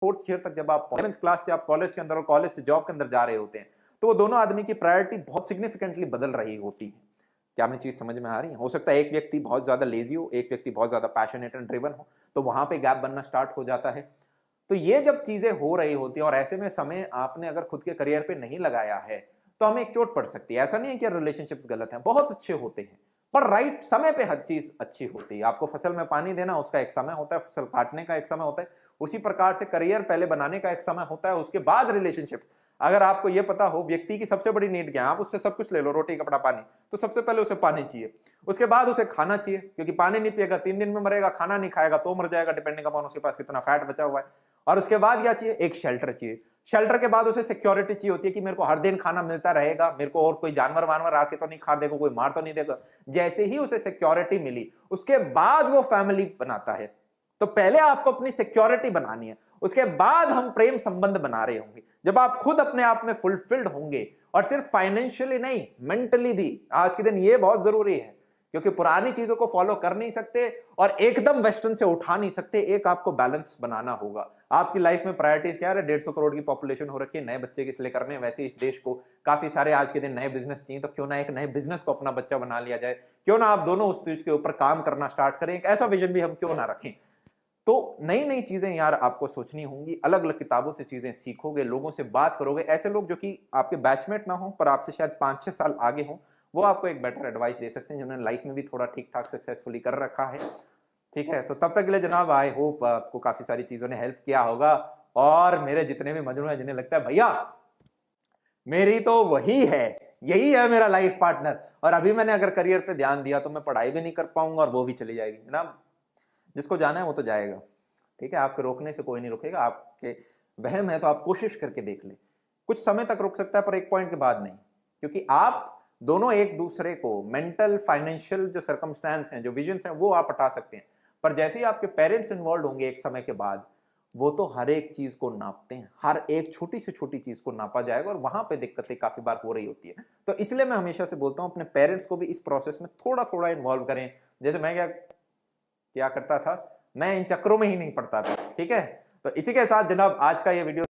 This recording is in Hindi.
फोर्थ ईयर तक जब आप इलेवंथ क्लास से आप कॉलेज के अंदर और कॉलेज से जॉब के अंदर जा रहे होते हैं तो वो दोनों आदमी की प्रायोरिटी बहुत सिग्निफिकेंटली बदल रही होती है क्या मैं चीज़ समझ में आ रही है हो सकता है एक व्यक्ति बहुत ज़्यादा लेजी हो एक व्यक्ति बहुत ज़्यादा पैशनेट एंड ड्रिवन हो तो वहाँ पे गैप बनना स्टार्ट हो जाता है तो ये जब चीज़ें हो रही होती हैं और ऐसे में समय आपने अगर खुद के करियर पे नहीं लगाया है तो हमें एक चोट पड़ सकती है ऐसा नहीं है कि रिलेशनशिप्स गलत हैं बहुत अच्छे होते हैं पर राइट समय पे हर चीज अच्छी होती है आपको फसल में पानी देना उसका एक समय होता है फसल काटने का एक समय होता है उसी प्रकार से करियर पहले बनाने का एक समय होता है उसके बाद रिलेशनशिप अगर आपको ये पता हो व्यक्ति की सबसे बड़ी नीड क्या है आप उससे सब कुछ ले लो रोटी कपड़ा पानी तो सबसे पहले उसे पानी चाहिए उसके बाद उसे खाना चाहिए क्योंकि पानी नहीं पिएगा तीन दिन में मरेगा खाना नहीं खाएगा तो मर जाएगा डिपेंडिंग अपॉन उसके पास कितना फैट बचा हुआ है और उसके बाद क्या चाहिए एक शेल्टर चाहिए शेल्टर के बाद उसे सिक्योरिटी चाहिए होती है कि मेरे को हर दिन खाना मिलता रहेगा मेरे को और कोई जानवर वानवर आके तो नहीं खा देगा कोई मार तो नहीं देगा जैसे ही उसे सिक्योरिटी मिली उसके बाद वो फैमिली बनाता है तो पहले आपको अपनी सिक्योरिटी बनानी है उसके बाद हम प्रेम संबंध बना रहे होंगे जब आप खुद अपने आप में फुलफिल्ड होंगे और सिर्फ फाइनेंशियली नहीं मेंटली भी आज के दिन ये बहुत जरूरी है क्योंकि पुरानी चीजों को फॉलो कर नहीं सकते और एकदम वेस्टर्न से उठा नहीं सकते एक आपको बैलेंस बनाना होगा आपकी लाइफ में प्रायोरिटीज क्या है डेढ़ सौ करोड़ की पॉपुलेशन हो रखी है नए बच्चे किस लिए करने वैसे इस देश को काफी सारे आज के दिन नए बिजनेस चाहिए तो क्यों ना एक नए बिजनेस को अपना बच्चा बना लिया जाए क्यों ना आप दोनों उस चीज के ऊपर काम करना स्टार्ट करें एक ऐसा विजन भी हम क्यों ना रखें तो नई नई चीज़ें यार आपको सोचनी होंगी अलग अलग किताबों से चीज़ें सीखोगे लोगों से बात करोगे ऐसे लोग जो कि आपके बैचमेट ना हो पर आपसे शायद पांच छह साल आगे हों वो आपको एक बेटर एडवाइस दे सकते हैं जिन्होंने लाइफ में भी थोड़ा ठीक ठाक सक्सेसफुली कर रखा है ठीक है तो तब तक के लिए जनाब आई होप आपको काफ़ी सारी चीज़ों ने हेल्प किया होगा और मेरे जितने भी मजनू हैं जिन्हें लगता है भैया मेरी तो वही है यही है मेरा लाइफ पार्टनर और अभी मैंने अगर करियर पे ध्यान दिया तो मैं पढ़ाई भी नहीं कर पाऊंगा और वो भी चली जाएगी जनाब जिसको जाना है वो तो जाएगा ठीक है आपके रोकने से कोई नहीं रुकेगा आपके वहम है तो आप कोशिश करके देख ले कुछ समय तक रुक सकता है पर एक पॉइंट के बाद नहीं क्योंकि आप दोनों एक दूसरे को मेंटल फाइनेंशियल जो सर्कमस्टेंस हैं जो विजन्स हैं वो आप हटा सकते हैं पर जैसे ही आपके पेरेंट्स इन्वॉल्व होंगे एक समय के बाद वो तो हर एक चीज को नापते हैं हर एक छोटी से छोटी चीज को नापा जाएगा और वहां पे दिक्कतें काफी बार हो रही होती है तो इसलिए मैं हमेशा से बोलता हूँ अपने पेरेंट्स को भी इस प्रोसेस में थोड़ा थोड़ा इन्वॉल्व करें जैसे मैं क्या क्या करता था मैं इन चक्रों में ही नहीं पड़ता था ठीक है तो इसी के साथ जनाब आज का ये वीडियो